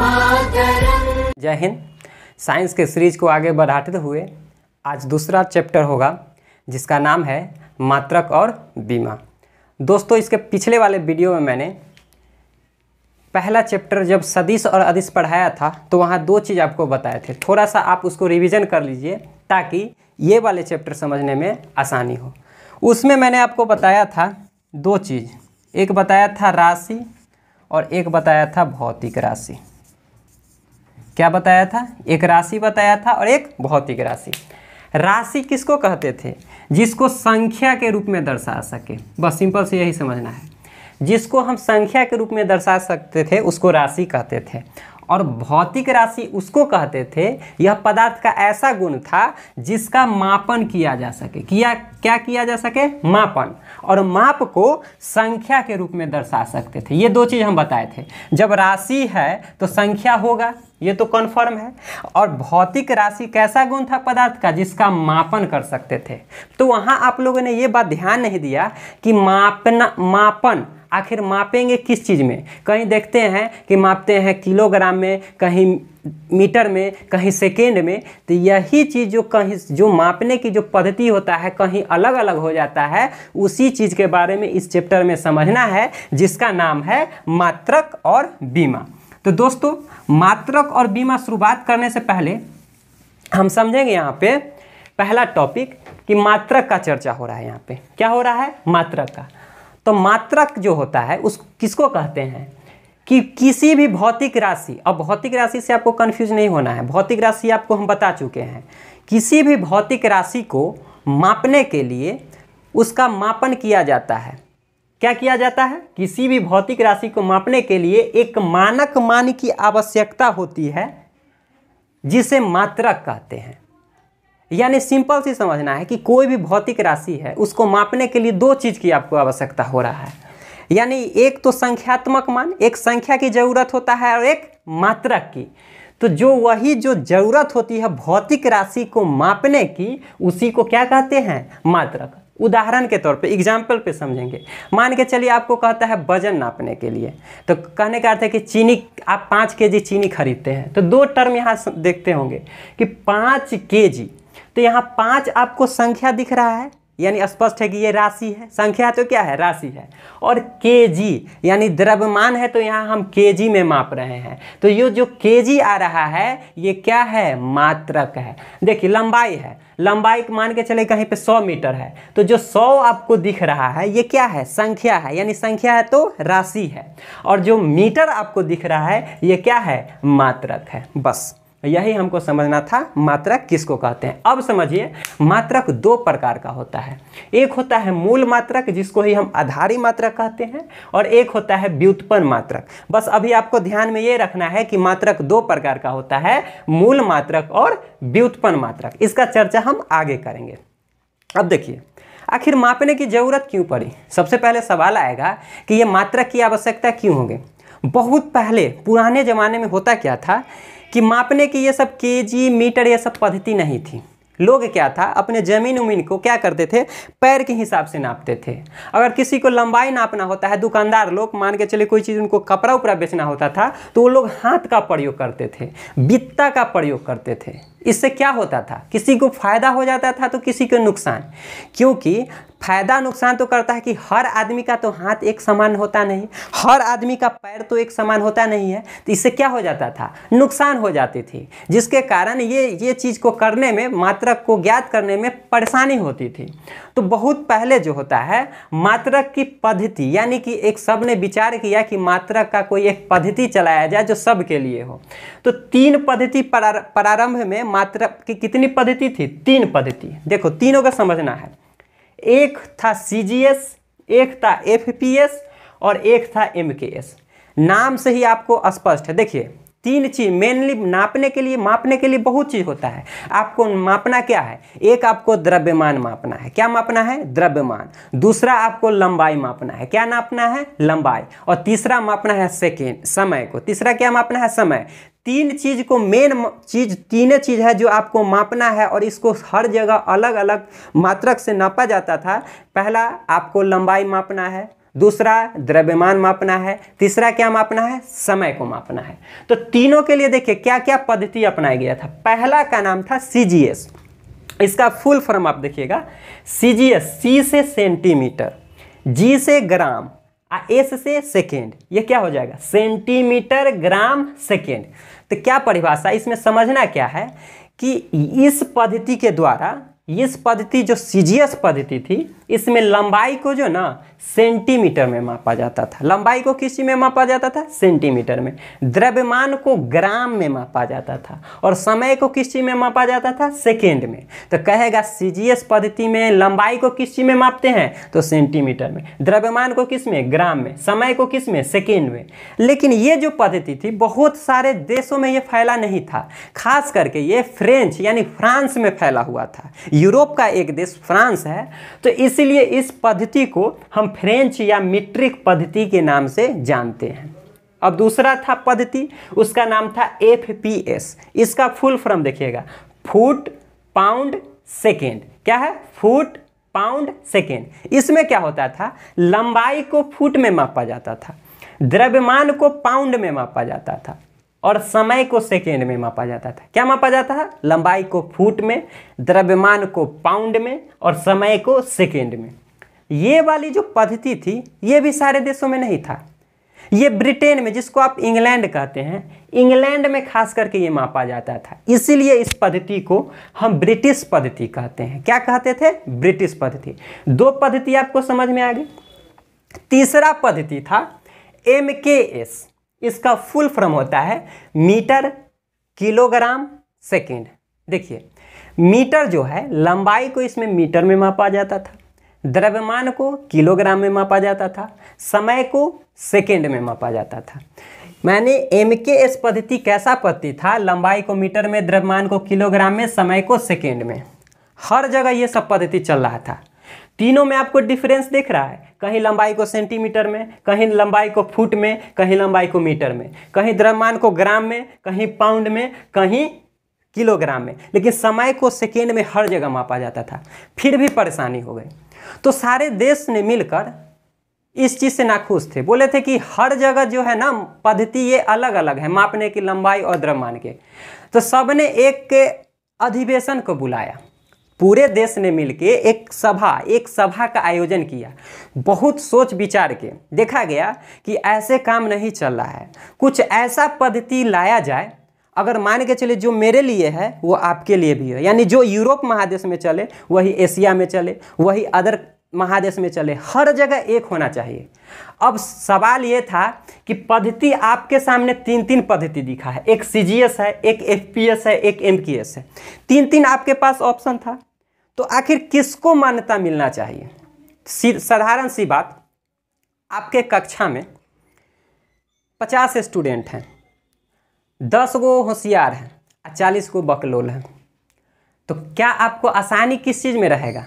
जय हिंद साइंस के सीरीज को आगे बढ़ाते हुए आज दूसरा चैप्टर होगा जिसका नाम है मात्रक और बीमा दोस्तों इसके पिछले वाले वीडियो में मैंने पहला चैप्टर जब सदिश और अदिश पढ़ाया था तो वहाँ दो चीज़ आपको बताए थे थोड़ा सा आप उसको रिवीजन कर लीजिए ताकि ये वाले चैप्टर समझने में आसानी हो उसमें मैंने आपको बताया था दो चीज़ एक बताया था राशि और एक बताया था भौतिक राशि क्या बताया था एक राशि बताया था और एक भौतिक राशि राशि किसको कहते थे जिसको संख्या के रूप में दर्शा सके बस सिंपल से यही समझना है जिसको हम संख्या के रूप में दर्शा सकते थे उसको राशि कहते थे और भौतिक राशि उसको कहते थे यह पदार्थ का ऐसा गुण था जिसका मापन किया जा सके किया क्या किया जा सके मापन और माप को संख्या के रूप में दर्शा सकते थे ये दो चीज़ हम बताए थे जब राशि है तो संख्या होगा ये तो कन्फर्म है और भौतिक राशि कैसा गुण था पदार्थ का जिसका मापन कर सकते थे तो वहाँ आप लोगों ने ये बात ध्यान नहीं दिया कि मापना मापन आखिर मापेंगे किस चीज़ में कहीं देखते हैं कि मापते हैं किलोग्राम में कहीं मीटर में कहीं सेकेंड में तो यही चीज़ जो कहीं जो मापने की जो पद्धति होता है कहीं अलग अलग हो जाता है उसी चीज़ के बारे में इस चैप्टर में समझना है जिसका नाम है मात्रक और बीमा तो दोस्तों मात्रक और बीमा शुरुआत करने से पहले हम समझेंगे यहाँ पे पहला टॉपिक कि मात्रक का चर्चा हो रहा है यहाँ पे क्या हो रहा है मात्रक का तो मात्रक जो होता है उस किसको कहते हैं कि किसी भी भौतिक राशि अब भौतिक राशि से आपको कन्फ्यूज नहीं होना है भौतिक राशि आपको हम बता चुके हैं किसी भी भौतिक राशि को मापने के लिए उसका मापन किया जाता है क्या किया जाता है किसी भी भौतिक राशि को मापने के लिए एक मानक मान की आवश्यकता होती है जिसे मात्रक कहते हैं यानी सिंपल सी समझना है कि कोई भी भौतिक राशि है उसको मापने के लिए दो चीज़ की आपको आवश्यकता हो रहा है यानी एक तो संख्यात्मक मान एक संख्या की ज़रूरत होता है और एक मात्रक की तो जो वही जो ज़रूरत होती है भौतिक राशि को मापने की उसी को क्या कहते हैं मात्रक उदाहरण के तौर पे एग्जाम्पल पे समझेंगे मान के चलिए आपको कहता है वजन नापने के लिए तो कहने का अर्थ है कि चीनी आप पाँच के जी चीनी खरीदते हैं तो दो टर्म यहाँ देखते होंगे कि पाँच के जी तो यहाँ पाँच आपको संख्या दिख रहा है यानी स्पष्ट है कि ये राशि है संख्या तो क्या है राशि है और के जी यानी द्रव्यमान है तो यहाँ हम के जी में माप रहे हैं तो ये जो के जी आ रहा है ये क्या है मात्रक है देखिए लंबाई है लंबाई तो मान के चले कहीं पे 100 मीटर है तो जो 100 आपको दिख रहा है ये क्या है संख्या है यानी संख्या है तो राशि है और जो मीटर आपको दिख रहा है ये क्या है मात्रक है बस यही हमको समझना था मात्रक किसको कहते हैं अब समझिए मात्रक दो प्रकार का होता है एक होता है मूल मात्रक जिसको ही हम आधारी मात्रक कहते हैं और एक होता है व्युत्पन्न मात्रक बस अभी आपको ध्यान में ये रखना है कि मात्रक दो प्रकार का होता है मूल मात्रक और व्युत्पन्न मात्रक इसका चर्चा हम आगे करेंगे अब देखिए आखिर मापने की ज़रूरत क्यों पड़ी सबसे पहले सवाल आएगा कि ये मात्रक की आवश्यकता क्यों होगी बहुत पहले पुराने ज़माने में होता क्या था कि मापने की ये सब केजी मीटर ये सब पद्धति नहीं थी लोग क्या था अपने ज़मीन उमीन को क्या करते थे पैर के हिसाब से नापते थे अगर किसी को लंबाई नापना होता है दुकानदार लोग मान के चले कोई चीज़ उनको कपड़ा उपड़ा बेचना होता था तो वो लोग हाथ का प्रयोग करते थे बित्ता का प्रयोग करते थे इससे क्या होता था किसी को फ़ायदा हो जाता था तो किसी को नुकसान क्योंकि फ़ायदा नुकसान तो करता है कि हर आदमी का तो हाथ एक समान होता नहीं हर आदमी का पैर तो एक समान होता नहीं है तो इससे क्या हो जाता था नुकसान हो जाती थी जिसके कारण ये ये चीज़ को करने में मात्रक को ज्ञात करने में परेशानी होती थी तो बहुत पहले जो होता है मात्रक की पद्धति यानी कि एक सब ने विचार किया कि मात्रक का कोई एक पद्धति चलाया जाए जो सब के लिए हो तो तीन पद्धति प्रारंभ में मात्रा की कितनी पद्धति थी तीन पद्धति देखो तीनों का समझना है एक था सी एक था एफ और एक था एम नाम से ही आपको स्पष्ट है देखिए तीन चीज मेनली नापने के लिए मापने के लिए बहुत चीज होता है आपको मापना क्या है एक आपको द्रव्यमान मापना है क्या मापना है द्रव्यमान दूसरा आपको लंबाई मापना है क्या नापना है लंबाई और तीसरा मापना है सेकेंड समय को तीसरा क्या मापना है समय तीन चीज को मेन चीज तीन चीज है जो आपको मापना है और इसको हर जगह अलग अलग मात्रक से नापा जाता था पहला आपको लंबाई मापना है दूसरा द्रव्यमान मापना है तीसरा क्या मापना है समय को मापना है तो तीनों के लिए देखिए क्या क्या पद्धति अपनाया गया था पहला का नाम था सी इसका फुल फॉर्म आप देखिएगा सी सी से सेंटीमीटर जी से ग्राम आ एस से सेकेंड ये क्या हो जाएगा सेंटीमीटर ग्राम सेकेंड तो क्या परिभाषा इसमें समझना क्या है कि इस पद्धति के द्वारा इस पद्धति जो सी पद्धति थी इसमें लंबाई को जो ना सेंटीमीटर में मापा जाता था लंबाई को किस में मापा जाता था सेंटीमीटर में द्रव्यमान को ग्राम में मापा जाता था और समय को किस में मापा जाता था सेकेंड में तो कहेगा सी पद्धति में लंबाई को किस में मापते हैं तो सेंटीमीटर में द्रव्यमान को किस में ग्राम में समय को किस में सेकेंड में लेकिन ये जो पद्धति थी बहुत सारे देशों में ये फैला नहीं था खास करके ये फ्रेंच यानी फ्रांस में फैला हुआ था यूरोप का एक देश फ्रांस है तो इसलिए इस पद्धति को हम फ्रेंच या मीट्रिक पद्धति के नाम से जानते हैं अब दूसरा था पद्धति उसका नाम था एफ पी एस इसका फुल फॉर्म देखिएगा फुट पाउंड सेकेंड क्या है फुट पाउंड सेकेंड इसमें क्या होता था लंबाई को फुट में मापा जाता था द्रव्यमान को पाउंड में मापा जाता था और समय को सेकेंड में मापा जाता था क्या मापा जाता था लंबाई को फुट में द्रव्यमान को पाउंड में और समय को सेकेंड में ये वाली जो पद्धति थी ये भी सारे देशों में नहीं था ये ब्रिटेन में जिसको आप इंग्लैंड कहते हैं इंग्लैंड में खास करके ये मापा जाता था इसीलिए इस पद्धति को हम ब्रिटिश पद्धति कहते हैं क्या कहते थे ब्रिटिश पद्धति दो पद्धति आपको समझ में आ गई तीसरा पद्धति था एम के एस इसका फुल फॉर्म होता है मीटर किलोग्राम सेकेंड देखिए मीटर जो है लंबाई को इसमें मीटर में मापा जाता था द्रव्यमान को किलोग्राम में मापा जाता था समय को सेकेंड में मापा जाता था मैंने एम के एस पद्धति कैसा पद्धति था लंबाई को मीटर में द्रव्यमान को किलोग्राम में समय को सेकेंड में हर जगह ये सब पद्धति चल रहा था तीनों में आपको डिफरेंस दिख रहा है कहीं लंबाई को सेंटीमीटर में कहीं लंबाई को फुट में कहीं लंबाई को मीटर में कहीं द्रव्यमान को ग्राम में कहीं पाउंड में कहीं किलोग्राम में लेकिन समय को सेकेंड में हर जगह मापा जाता था फिर भी परेशानी हो गई तो सारे देश ने मिलकर इस चीज़ से नाखुश थे बोले थे कि हर जगह जो है ना पद्धति ये अलग अलग है मापने की लंबाई और द्रव्यमान के तो सब ने एक के अधिवेशन को बुलाया पूरे देश ने मिलकर एक सभा एक सभा का आयोजन किया बहुत सोच विचार के देखा गया कि ऐसे काम नहीं चल रहा है कुछ ऐसा पद्धति लाया जाए अगर मान के चले जो मेरे लिए है वो आपके लिए भी है यानी जो यूरोप महादेश में चले वही एशिया में चले वही अदर महादेश में चले हर जगह एक होना चाहिए अब सवाल ये था कि पद्धति आपके सामने तीन तीन पद्धति दिखा है एक सी है एक एफ है एक एम है तीन तीन आपके पास ऑप्शन था तो आखिर किसको मान्यता मिलना चाहिए साधारण सी बात आपके कक्षा में पचास स्टूडेंट हैं दस गो होशियार हैं और चालीस गो बकलोल हैं तो क्या आपको आसानी किस चीज़ में रहेगा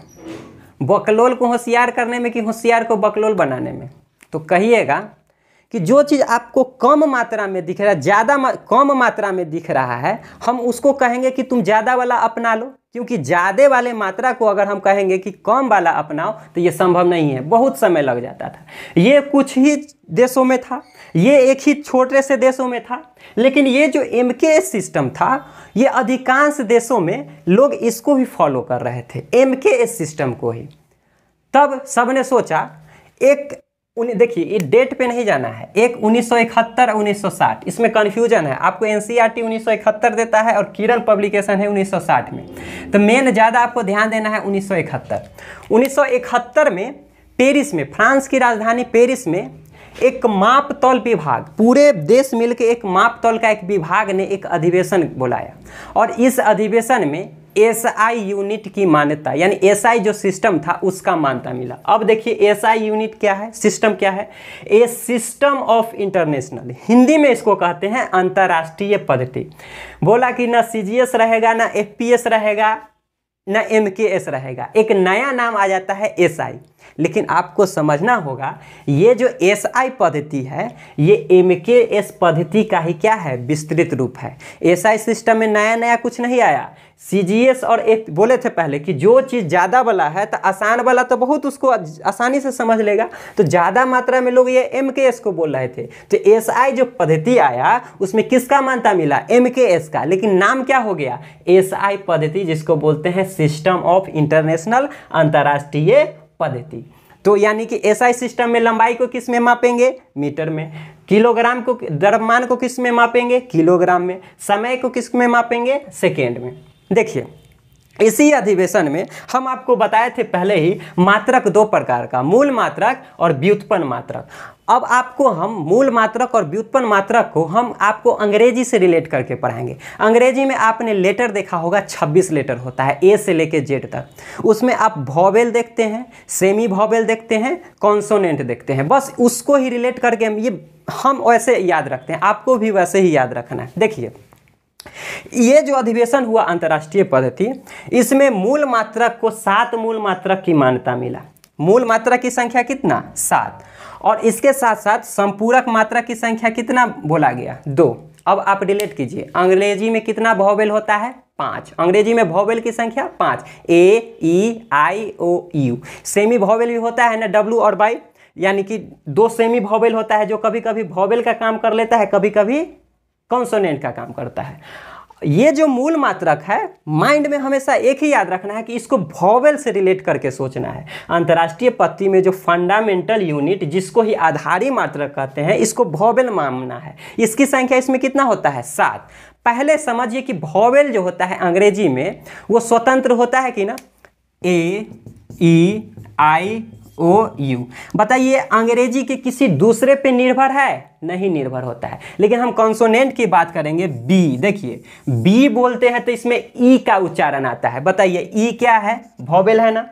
बकलोल को होशियार करने में कि होशियार को बकलोल बनाने में तो कहिएगा कि जो चीज़ आपको कम मात्रा में दिख रहा है ज़्यादा मा, कम मात्रा में दिख रहा है हम उसको कहेंगे कि तुम ज़्यादा वाला अपना लो क्योंकि ज़्यादा वाले मात्रा को अगर हम कहेंगे कि कम वाला अपनाओ तो ये संभव नहीं है बहुत समय लग जाता था ये कुछ ही देशों में था ये एक ही छोटे से देशों में था लेकिन ये जो एम सिस्टम था ये अधिकांश देशों में लोग इसको ही फॉलो कर रहे थे एम सिस्टम को ही तब सबने सोचा एक देखिए ये डेट पे नहीं जाना है एक 1971 1960 इसमें कन्फ्यूजन है आपको एन e 1971 देता है और किरण पब्लिकेशन है 1960 में तो मेन ज़्यादा आपको ध्यान देना है 1971 1971 में पेरिस में फ्रांस की राजधानी पेरिस में एक माप तौल विभाग पूरे देश मिलकर एक माप तौल का एक विभाग ने एक अधिवेशन बुलाया और इस अधिवेशन में एसआई यूनिट की मान्यता यानी एसआई जो सिस्टम था उसका मान्यता मिला अब देखिए एसआई यूनिट क्या है सिस्टम क्या है a system of international Hindi में इसको कहते हैं अंतर्राष्ट्रीय पद्धति बोला कि ना सीजीएस रहेगा ना एफपीएस रहेगा ना एमकेएस रहेगा एक नया नाम आ जाता है एसआई लेकिन आपको समझना होगा ये जो एस आई पद्धति है ये एम के एस पद्धति का ही क्या है विस्तृत रूप है एस आई सिस्टम में नया नया कुछ नहीं आया सी और एफ बोले थे पहले कि जो चीज़ ज़्यादा वाला है तो आसान वाला तो बहुत उसको आसानी से समझ लेगा तो ज़्यादा मात्रा में लोग ये एम के एस को बोल रहे थे तो एस आई जो पद्धति आया उसमें किसका मानता मिला एम के एस का लेकिन नाम क्या हो गया एस आई पद्धति जिसको बोलते हैं सिस्टम ऑफ इंटरनेशनल अंतर्राष्ट्रीय पद्धति तो यानी कि एस आई सिस्टम में लंबाई को किस में मापेंगे मीटर में किलोग्राम को द्रव्यमान को किस में मापेंगे किलोग्राम में समय को किस में मापेंगे सेकेंड में देखिए इसी अधिवेशन में हम आपको बताए थे पहले ही मात्रक दो प्रकार का मूल मात्रक और व्युत्पन्न मात्रक अब आपको हम मूल मात्रक और व्युत्पन्न मात्रक को हम आपको अंग्रेजी से रिलेट करके पढ़ाएंगे अंग्रेजी में आपने लेटर देखा होगा 26 लेटर होता है ए से लेके जेड तक उसमें आप भॉवेल देखते हैं सेमी भॉवेल देखते हैं कॉन्सोनेंट देखते हैं बस उसको ही रिलेट करके हम ये हम वैसे याद रखते हैं आपको भी वैसे ही याद रखना है देखिए ये जो अधिवेशन हुआ अंतर्राष्ट्रीय पद्धति इसमें मूल मात्रक को सात मूल मात्रक की मान्यता मिला मूल मात्रा की संख्या कितना सात और इसके साथ साथ संपूरक मात्रा की संख्या कितना बोला गया दो अब आप डिलीट कीजिए अंग्रेजी में कितना भवेल होता है पाँच अंग्रेजी में भवेल की संख्या पाँच ए ई आई ओ यू सेमी भवेल भी होता है ना डब्लू और बाई यानी कि दो सेमी भवेल होता है जो कभी कभी भवेल का काम कर लेता है कभी कभी कॉन्सोनेंट का काम करता है ये जो मूल मात्रक है माइंड में हमेशा एक ही याद रखना है कि इसको भॉवेल से रिलेट करके सोचना है अंतर्राष्ट्रीय पत्ती में जो फंडामेंटल यूनिट जिसको ही आधारी मात्रक कहते हैं इसको भॉवेल मानना है इसकी संख्या इसमें कितना होता है सात पहले समझिए कि भॉवेल जो होता है अंग्रेजी में वो स्वतंत्र होता है कि ना ए ई आई ओ यू बताइए अंग्रेजी के किसी दूसरे पर निर्भर है नहीं निर्भर होता है लेकिन हम कॉन्सोनेंट की बात करेंगे बी देखिए बी बोलते हैं तो इसमें ई e का उच्चारण आता है बताइए ई e क्या है भोबेल है ना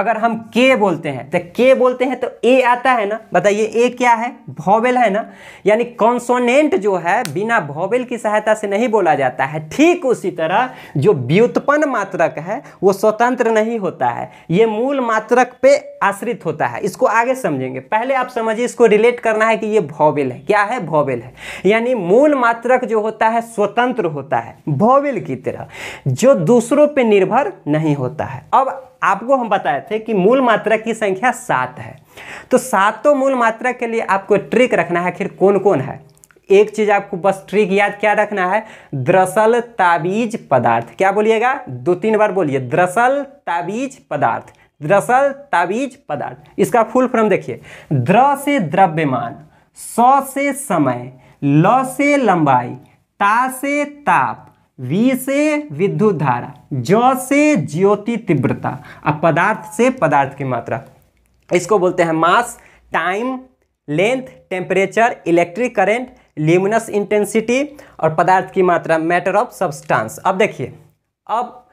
अगर हम के बोलते हैं तो के बोलते हैं तो ए आता है ना बताइए ए क्या है भॉवेल है ना यानी कॉन्सोनेंट जो है बिना भॉवेल की सहायता से नहीं बोला जाता है ठीक उसी तरह जो व्युत्पन्न मात्रक है वो स्वतंत्र नहीं होता है ये मूल मात्रक पे आश्रित होता है इसको आगे समझेंगे पहले आप समझिए इसको रिलेट करना है कि ये भॉवेल है क्या क्या है भौविल है यानी मूल मात्रक जो होता है स्वतंत्र होता है भौविल की तरह जो दूसरों पर निर्भर नहीं होता है अब आपको हम बताए थे कि मूल मात्रक की संख्या सात है तो सातों मूल मात्रक के लिए आपको ट्रिक रखना है आखिर कौन कौन है एक चीज आपको बस ट्रिक याद क्या रखना है दरअसल ताबीज पदार्थ क्या बोलिएगा दो तीन बार बोलिए दरअसल ताबीज पदार्थ दरअसल ताबीज पदार्थ इसका फुल फॉर्म देखिए द्र से द्रव्यमान सौ से समय ल से लंबाई ता से ताप वी से विद्युत धारा ज से ज्योति तीव्रता और पदार्थ से पदार्थ की मात्रा इसको बोलते हैं mass time length temperature electric current luminous intensity और पदार्थ की मात्रा मैटर ऑफ सब्सटेंस अब देखिए अब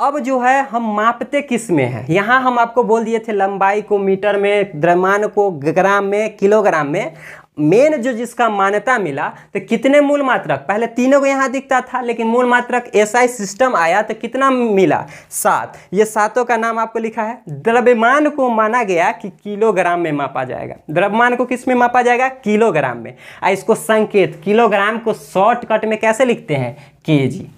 अब जो है हम मापते किस में है यहाँ हम आपको बोल दिए थे लंबाई को मीटर में द्रमान को ग्राम में किलोग्राम में मेन जो जिसका मान्यता मिला तो कितने मूल मात्रक पहले तीनों को यहाँ दिखता था लेकिन मूल मात्रक एसआई सिस्टम आया तो कितना मिला सात ये सातों का नाम आपको लिखा है द्रव्यमान को माना गया कि किलोग्राम में मापा जाएगा द्रव्यमान को किस में मापा जाएगा किलोग्राम में आ इसको संकेत किलोग्राम को शॉर्टकट में कैसे लिखते हैं के जी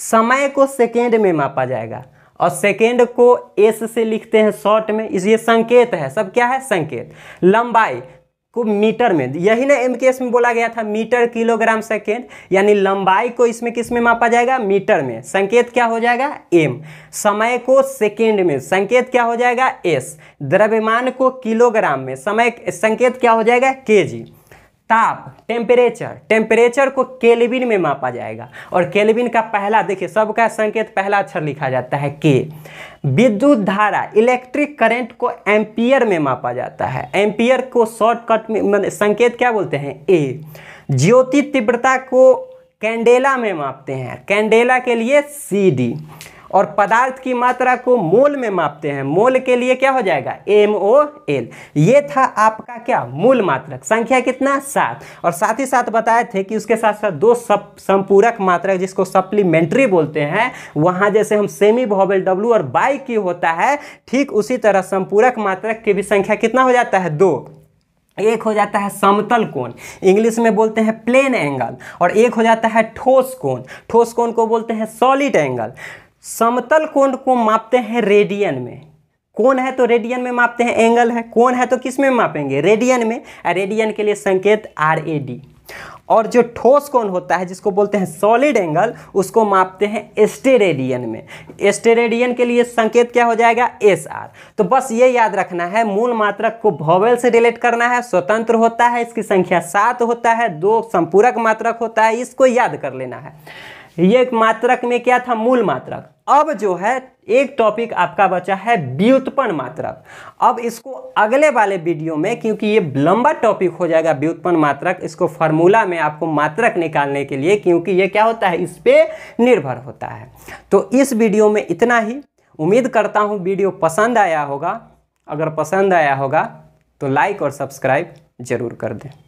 समय को सेकेंड में मापा जाएगा और सेकेंड को एस से लिखते हैं शॉर्ट में इसलिए संकेत है सब क्या है संकेत लंबाई को मीटर में यही ना एम केस में बोला गया था मीटर किलोग्राम सेकेंड यानी लंबाई को इसमें किस में मापा जाएगा मीटर में संकेत क्या हो जाएगा एम समय को सेकेंड में संकेत क्या हो जाएगा एस द्रव्यमान को किलोग्राम में समय संकेत क्या हो जाएगा के जी ताप टेम्परेचर टेम्परेचर को केल्विन में मापा जाएगा और केल्विन का पहला देखिए सबका संकेत पहला अक्षर लिखा जाता है के विद्युत धारा इलेक्ट्रिक करंट को एम्पियर में मापा जाता है एम्पियर को शॉर्टकट में मैंने मतलब संकेत क्या बोलते हैं ए ज्योति तीव्रता को कैंडेला में मापते हैं कैंडेला के लिए सी डी और पदार्थ की मात्रा को मोल में मापते हैं मोल के लिए क्या हो जाएगा एम ओ एल ये था आपका क्या मूल मात्रक संख्या कितना सात और साथ ही साथ बताए थे कि उसके साथ साथ दो सप संपूरक मात्रक जिसको सप्लीमेंट्री बोलते हैं वहाँ जैसे हम सेमी भॉबल डब्ल्यू और बाई की होता है ठीक उसी तरह संपूरक मात्रक की भी संख्या कितना हो जाता है दो एक हो जाता है समतल कोण इंग्लिश में बोलते हैं प्लेन एंगल और एक हो जाता है ठोस कोण ठोस कोण को बोलते हैं सॉलिड एंगल समतल कोण को मापते हैं रेडियन में कौन है तो रेडियन में मापते हैं एंगल है कौन है तो किस में मापेंगे रेडियन में रेडियन के लिए संकेत आर ए डी और जो ठोस कोण होता है जिसको बोलते हैं सॉलिड एंगल उसको मापते हैं एस्टेरेडियन में एस्टेरेडियन के लिए संकेत क्या हो जाएगा एस आर तो बस ये याद रखना है मूल मात्रक को भवेल से रिलेट करना है स्वतंत्र होता है इसकी संख्या सात होता है दो संपूरक मात्रक होता है इसको याद कर लेना है ये एक मात्रक में क्या था मूल मात्रक अब जो है एक टॉपिक आपका बचा है व्युत्पन्न मात्रक अब इसको अगले वाले वीडियो में क्योंकि ये लंबा टॉपिक हो जाएगा व्युत्पन्न मात्रक इसको फॉर्मूला में आपको मात्रक निकालने के लिए क्योंकि ये क्या होता है इस पर निर्भर होता है तो इस वीडियो में इतना ही उम्मीद करता हूँ वीडियो पसंद आया होगा अगर पसंद आया होगा तो लाइक और सब्सक्राइब जरूर कर दें